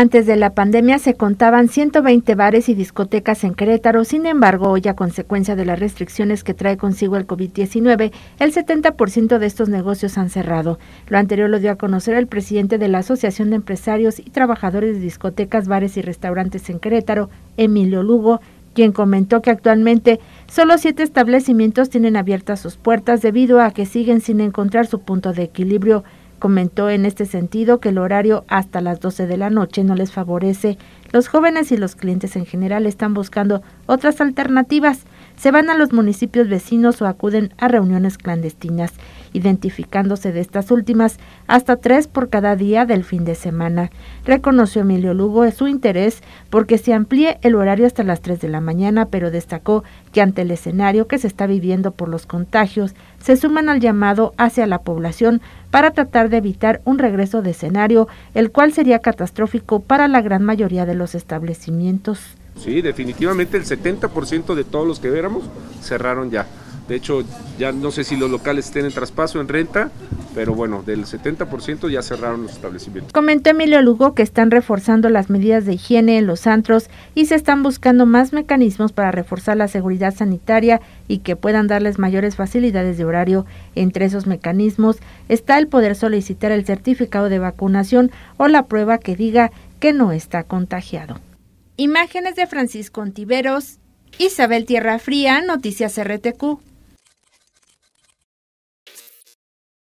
Antes de la pandemia se contaban 120 bares y discotecas en Querétaro, sin embargo, hoy a consecuencia de las restricciones que trae consigo el COVID-19, el 70% de estos negocios han cerrado. Lo anterior lo dio a conocer el presidente de la Asociación de Empresarios y Trabajadores de Discotecas, Bares y Restaurantes en Querétaro, Emilio Lugo, quien comentó que actualmente solo siete establecimientos tienen abiertas sus puertas debido a que siguen sin encontrar su punto de equilibrio. Comentó en este sentido que el horario hasta las 12 de la noche no les favorece. Los jóvenes y los clientes en general están buscando otras alternativas. Se van a los municipios vecinos o acuden a reuniones clandestinas identificándose de estas últimas hasta tres por cada día del fin de semana. Reconoció Emilio Lugo su interés porque se amplíe el horario hasta las 3 de la mañana, pero destacó que ante el escenario que se está viviendo por los contagios, se suman al llamado hacia la población para tratar de evitar un regreso de escenario, el cual sería catastrófico para la gran mayoría de los establecimientos. Sí, definitivamente el 70% de todos los que viéramos cerraron ya. De hecho, ya no sé si los locales estén traspaso, en renta, pero bueno, del 70% ya cerraron los establecimientos. Comentó Emilio Lugo que están reforzando las medidas de higiene en los antros y se están buscando más mecanismos para reforzar la seguridad sanitaria y que puedan darles mayores facilidades de horario. Entre esos mecanismos está el poder solicitar el certificado de vacunación o la prueba que diga que no está contagiado. Imágenes de Francisco Ontiveros, Isabel Tierra Fría, Noticias RTQ.